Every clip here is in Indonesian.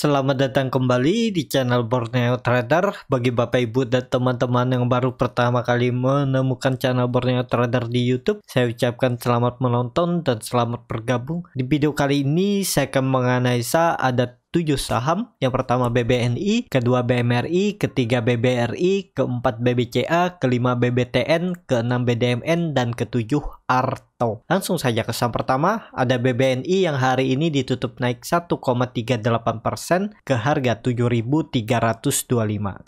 selamat datang kembali di channel Borneo Trader. Bagi bapak ibu dan teman-teman yang baru pertama kali menemukan channel Borneo Trader di YouTube, saya ucapkan selamat menonton dan selamat bergabung. Di video kali ini saya akan menganalisa ada 7 saham. Yang pertama BBNI, kedua BMRI, ketiga BBRI, keempat BBCA, kelima BBTN, keenam BDMN, dan ketujuh Arto. Langsung saja ke saham pertama, ada BBNI yang hari ini ditutup naik 1,38% ke harga 7.325.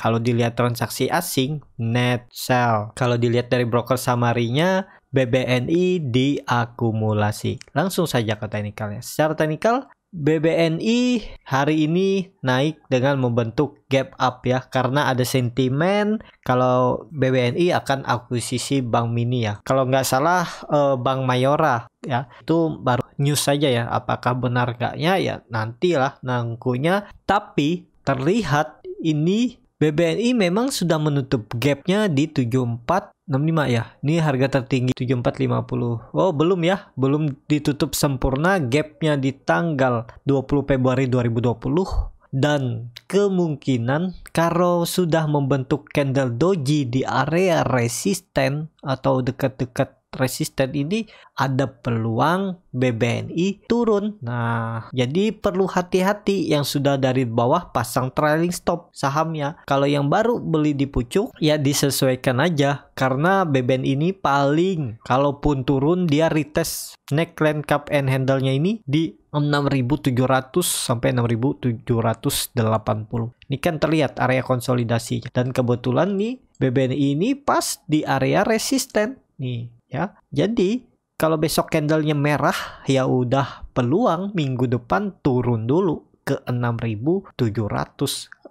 Kalau dilihat transaksi asing, net sell. Kalau dilihat dari broker samarinya, BBNI diakumulasi. Langsung saja ke teknikalnya. Secara teknikal, BBNI hari ini naik dengan membentuk gap up ya karena ada sentimen kalau BBNI akan akuisisi Bank Mini ya. Kalau nggak salah eh, Bank Mayora ya itu baru news saja ya apakah benar nggaknya ya nantilah nangkunya tapi terlihat ini BBNI memang sudah menutup gapnya di 74 65 ya. Ini harga tertinggi 7450. Oh, belum ya. Belum ditutup sempurna gapnya di tanggal 20 Februari 2020 dan kemungkinan Karo sudah membentuk candle doji di area resisten atau dekat-dekat resisten ini ada peluang BBNI turun. Nah, jadi perlu hati-hati yang sudah dari bawah pasang trailing stop sahamnya. Kalau yang baru beli di pucuk ya disesuaikan aja karena BBNI ini paling kalaupun turun dia retest neckline cup and handle-nya ini di 6.700 sampai 6.780. Ini kan terlihat area konsolidasinya. dan kebetulan nih BBNI ini pas di area resisten. Nih, ya. Jadi kalau besok candlenya merah ya udah peluang minggu depan turun dulu ke 6700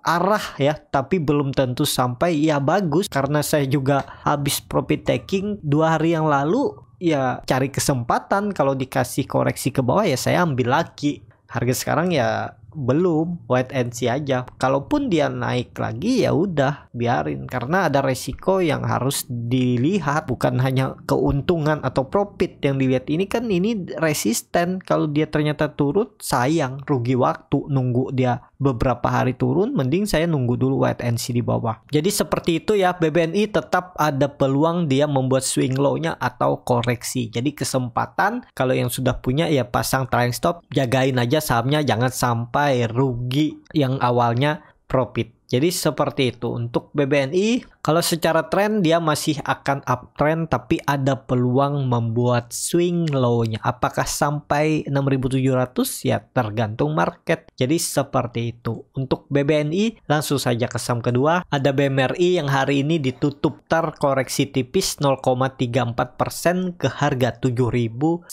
arah ya tapi belum tentu sampai ya bagus karena saya juga habis profit taking dua hari yang lalu ya cari kesempatan kalau dikasih koreksi ke bawah ya saya ambil lagi harga sekarang ya belum wait and see aja kalaupun dia naik lagi ya udah biarin karena ada resiko yang harus dilihat bukan hanya keuntungan atau profit yang dilihat ini kan ini resisten kalau dia ternyata turut sayang rugi waktu nunggu dia beberapa hari turun mending saya nunggu dulu wait and see di bawah jadi seperti itu ya BBNI tetap ada peluang dia membuat swing low-nya atau koreksi jadi kesempatan kalau yang sudah punya ya pasang trailing stop jagain aja sahamnya jangan sampai sampai rugi yang awalnya profit jadi seperti itu untuk BBNI kalau secara tren dia masih akan uptrend tapi ada peluang membuat swing low-nya. Apakah sampai 6.700 ya tergantung market. Jadi seperti itu. Untuk BBNI langsung saja ke saham kedua ada BMRI yang hari ini ditutup terkoreksi tipis 0,34% ke harga 7.175.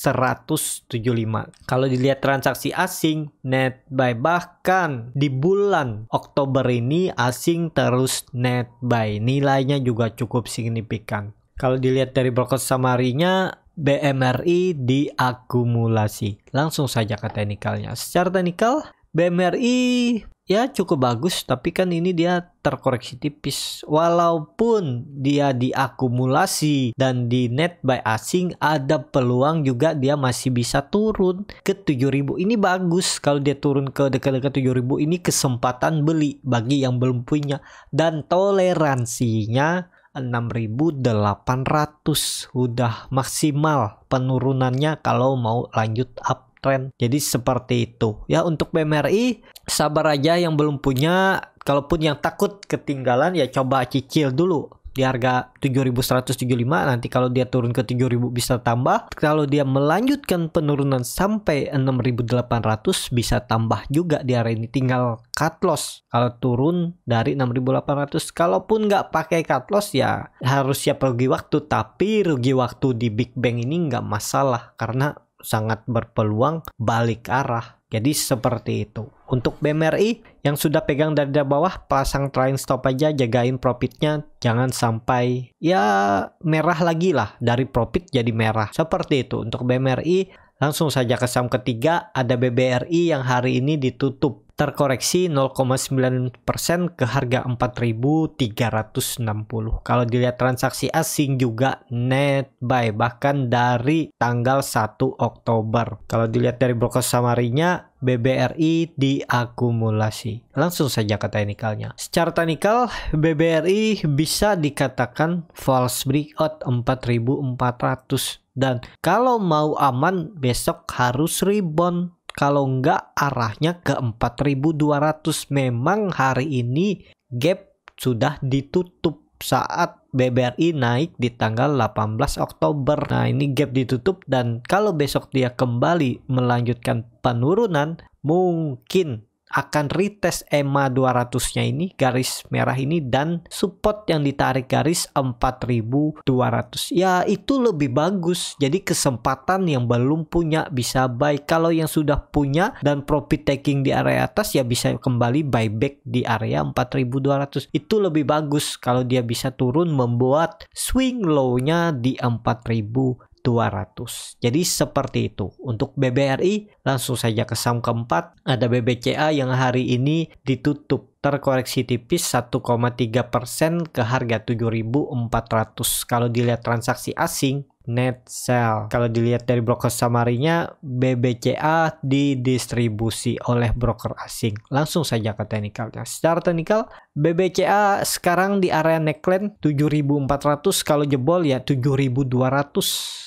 Kalau dilihat transaksi asing net buy bahkan di bulan Oktober ini asing terus net buy. Nilainya juga cukup signifikan. Kalau dilihat dari broker samarinya, BMRI diakumulasi. Langsung saja ke teknikalnya. Secara teknikal, BMRI ya cukup bagus tapi kan ini dia terkoreksi tipis walaupun dia diakumulasi dan di net by asing ada peluang juga dia masih bisa turun ke 7000 ini bagus kalau dia turun ke dekat-dekat 7000 ini kesempatan beli bagi yang belum punya dan toleransinya 6800 udah maksimal penurunannya kalau mau lanjut uptrend jadi seperti itu ya untuk BMRI sabar aja yang belum punya kalaupun yang takut ketinggalan ya coba cicil dulu di harga 7175 nanti kalau dia turun ke 7000 bisa tambah kalau dia melanjutkan penurunan sampai 6800 bisa tambah juga di area ini tinggal cut loss kalau turun dari 6800 kalaupun nggak pakai cut loss ya harus siap rugi waktu tapi rugi waktu di Big Bang ini nggak masalah karena sangat berpeluang balik arah jadi seperti itu untuk BMRI yang sudah pegang dari bawah pasang trailing stop aja jagain profitnya jangan sampai ya merah lagi lah dari profit jadi merah. Seperti itu untuk BMRI langsung saja ke saham ketiga ada BBRI yang hari ini ditutup terkoreksi 0,9% ke harga 4.360. Kalau dilihat transaksi asing juga net buy bahkan dari tanggal 1 Oktober. Kalau dilihat dari broker samarinya BBRI diakumulasi. Langsung saja ke teknikalnya. Secara teknikal, BBRI bisa dikatakan false breakout 4400 dan kalau mau aman besok harus rebound kalau enggak arahnya ke 4200 memang hari ini gap sudah ditutup saat BBRI naik di tanggal 18 Oktober. Nah, ini gap ditutup dan kalau besok dia kembali melanjutkan penurunan, mungkin akan retest EMA 200-nya ini, garis merah ini, dan support yang ditarik garis 4200. Ya, itu lebih bagus. Jadi kesempatan yang belum punya bisa buy. Kalau yang sudah punya dan profit taking di area atas, ya bisa kembali buyback di area 4200. Itu lebih bagus kalau dia bisa turun membuat swing low-nya di 4000 200. Jadi seperti itu. Untuk BBRI langsung saja ke saham keempat ada BBCA yang hari ini ditutup terkoreksi tipis 1,3% ke harga 7.400. Kalau dilihat transaksi asing Net sell. Kalau dilihat dari broker samarinya, BBCA didistribusi oleh broker asing. Langsung saja ke teknikalnya. Secara teknikal, BBCA sekarang di area neckline 7400 kalau jebol ya 7200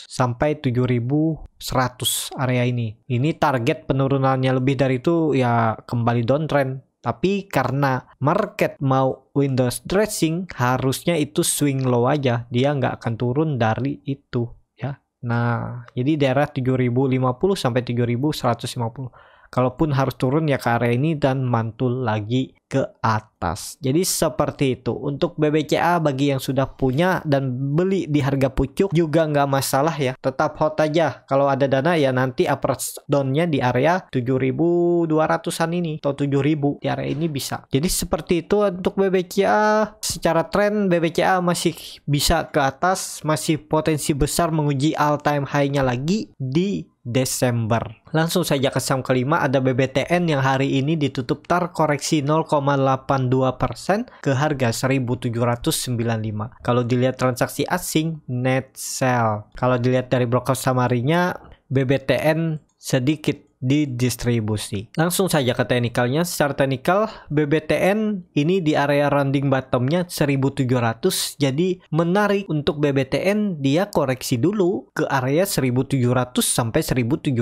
sampai 7100 area ini. Ini target penurunannya lebih dari itu ya kembali downtrend tapi karena market mau Windows dressing, harusnya itu swing low aja. Dia nggak akan turun dari itu. ya. Nah, jadi daerah 7050 sampai 7150. Kalaupun harus turun ya ke area ini dan mantul lagi ke atas. Jadi seperti itu. Untuk BBCA bagi yang sudah punya dan beli di harga pucuk juga nggak masalah ya. Tetap hot aja. Kalau ada dana ya nanti upper downnya di area 7.200an ini atau 7.000 di area ini bisa. Jadi seperti itu untuk BBCA. Secara trend BBCA masih bisa ke atas, masih potensi besar menguji all time high-nya lagi di Desember. Langsung saja ke saham kelima ada BBTN yang hari ini ditutup tar koreksi 0,82% ke harga 1795. Kalau dilihat transaksi asing net sell. Kalau dilihat dari broker samarinya BBTN sedikit di distribusi Langsung saja ke teknikalnya, secara teknikal BBTN ini di area rounding bottomnya 1700 jadi menarik untuk BBTN dia koreksi dulu ke area 1700 sampai 1750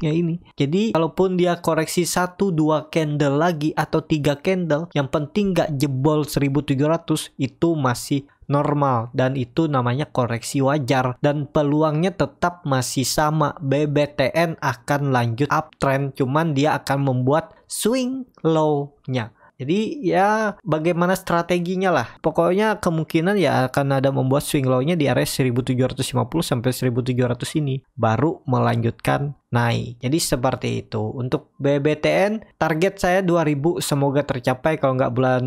nya ini. Jadi kalaupun dia koreksi satu dua candle lagi atau tiga candle yang penting nggak jebol 1700 itu masih normal dan itu namanya koreksi wajar dan peluangnya tetap masih sama BBTN akan lanjut uptrend cuman dia akan membuat swing low-nya jadi ya bagaimana strateginya lah. Pokoknya kemungkinan ya akan ada membuat swing low-nya di area 1750 sampai 1700 ini baru melanjutkan naik. Jadi seperti itu. Untuk BBTN target saya 2000 semoga tercapai kalau nggak bulan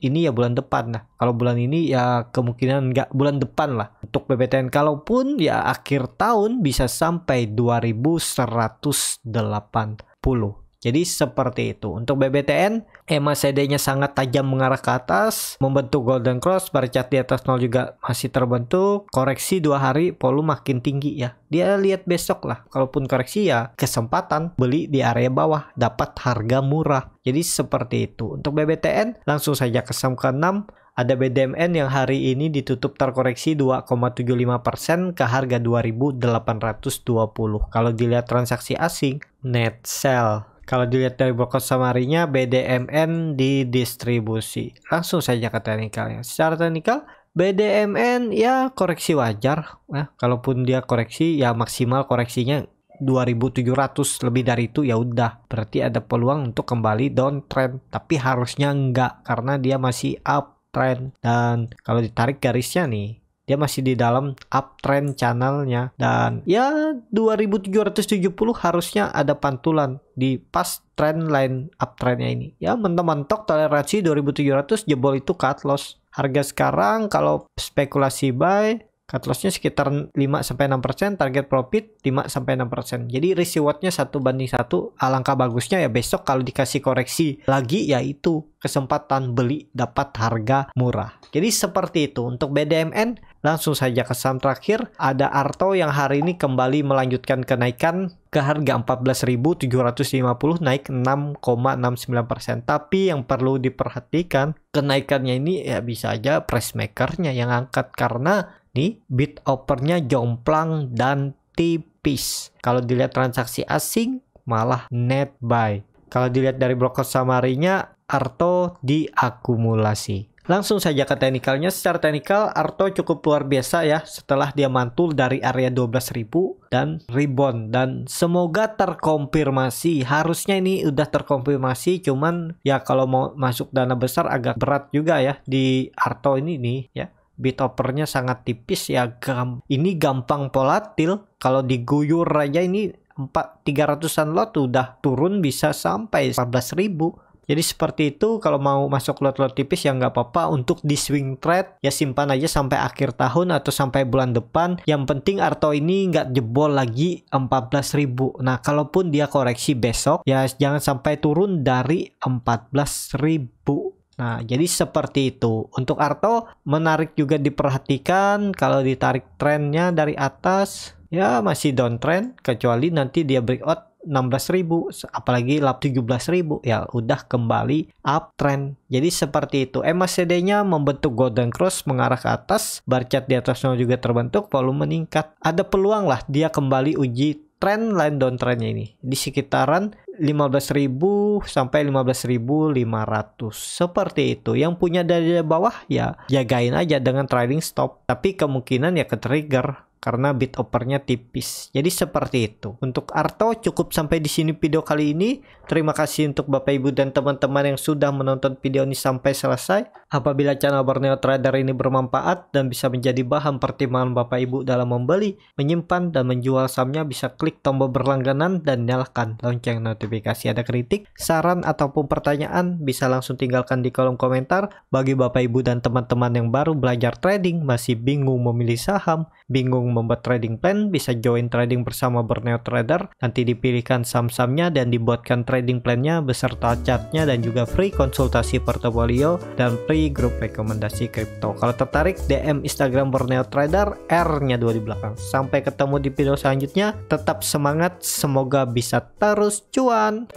ini ya bulan depan lah. Kalau bulan ini ya kemungkinan nggak bulan depan lah. Untuk PPTN kalaupun ya akhir tahun bisa sampai 2180. Jadi seperti itu. Untuk BBTN, EMA sedenya nya sangat tajam mengarah ke atas, membentuk golden cross, bar chart di atas nol juga masih terbentuk, koreksi dua hari, volume makin tinggi ya. Dia lihat besok lah, kalaupun koreksi ya kesempatan beli di area bawah, dapat harga murah. Jadi seperti itu. Untuk BBTN, langsung saja ke saham ke-6, ada BDMN yang hari ini ditutup terkoreksi 2,75% ke harga 2820. Kalau dilihat transaksi asing, net sell kalau dilihat dari broker samarinya BDMN didistribusi. Langsung saja ke teknikalnya. Secara teknikal BDMN ya koreksi wajar. Nah, kalaupun dia koreksi ya maksimal koreksinya 2700 lebih dari itu ya udah berarti ada peluang untuk kembali downtrend tapi harusnya enggak karena dia masih uptrend dan kalau ditarik garisnya nih dia masih di dalam uptrend channelnya dan ya 2770 harusnya ada pantulan di pas trend line uptrendnya ini ya mentok-mentok toleransi 2700 jebol itu cut loss harga sekarang kalau spekulasi buy cut lossnya sekitar 5 6%, target profit 5 6%. Jadi risk rewardnya 1 banding 1. Alangkah bagusnya ya besok kalau dikasih koreksi lagi yaitu kesempatan beli dapat harga murah. Jadi seperti itu untuk BDMN Langsung saja ke saham terakhir, ada Arto yang hari ini kembali melanjutkan kenaikan ke harga 14.750 naik 6,69%. Tapi yang perlu diperhatikan, kenaikannya ini ya bisa aja price makernya yang angkat karena nih bid offernya jomplang dan tipis. Kalau dilihat transaksi asing malah net buy. Kalau dilihat dari broker samarinya, Arto diakumulasi. Langsung saja ke teknikalnya. Secara teknikal Arto cukup luar biasa ya setelah dia mantul dari area 12.000 dan rebound dan semoga terkonfirmasi. Harusnya ini udah terkonfirmasi cuman ya kalau mau masuk dana besar agak berat juga ya di Arto ini nih ya Bit sangat tipis ya gam ini gampang volatil kalau diguyur aja ini 300-an lot udah turun bisa sampai 14.000 jadi seperti itu kalau mau masuk lot-lot tipis ya nggak apa-apa untuk di swing trade ya simpan aja sampai akhir tahun atau sampai bulan depan. Yang penting Arto ini nggak jebol lagi 14.000. Nah kalaupun dia koreksi besok ya jangan sampai turun dari 14.000. Nah, jadi seperti itu. Untuk Arto, menarik juga diperhatikan kalau ditarik trennya dari atas, ya masih downtrend, kecuali nanti dia breakout 16.000 apalagi lap 17.000 ya udah kembali uptrend jadi seperti itu MACD-nya membentuk golden cross mengarah ke atas bar chart di atasnya juga terbentuk volume meningkat ada peluang lah dia kembali uji trend line downtrendnya ini di sekitaran 15.000 sampai 15.500 seperti itu yang punya dari bawah ya jagain aja dengan trailing stop tapi kemungkinan ya ke trigger karena bit opernya tipis. Jadi seperti itu. Untuk Arto cukup sampai di sini video kali ini. Terima kasih untuk Bapak Ibu dan teman-teman yang sudah menonton video ini sampai selesai. Apabila channel Borneo Trader ini bermanfaat dan bisa menjadi bahan pertimbangan Bapak Ibu dalam membeli, menyimpan, dan menjual sahamnya bisa klik tombol berlangganan dan nyalakan lonceng notifikasi. Ada kritik, saran, ataupun pertanyaan bisa langsung tinggalkan di kolom komentar. Bagi Bapak Ibu dan teman-teman yang baru belajar trading, masih bingung memilih saham, bingung membuat trading plan bisa join trading bersama Borneo Trader. Nanti dipilihkan saham-sahamnya dan dibuatkan trading plannya beserta chartnya dan juga free konsultasi portofolio dan free grup rekomendasi kripto. Kalau tertarik DM Instagram Borneo Trader R-nya dua di belakang. Sampai ketemu di video selanjutnya. Tetap semangat, semoga bisa terus cuan.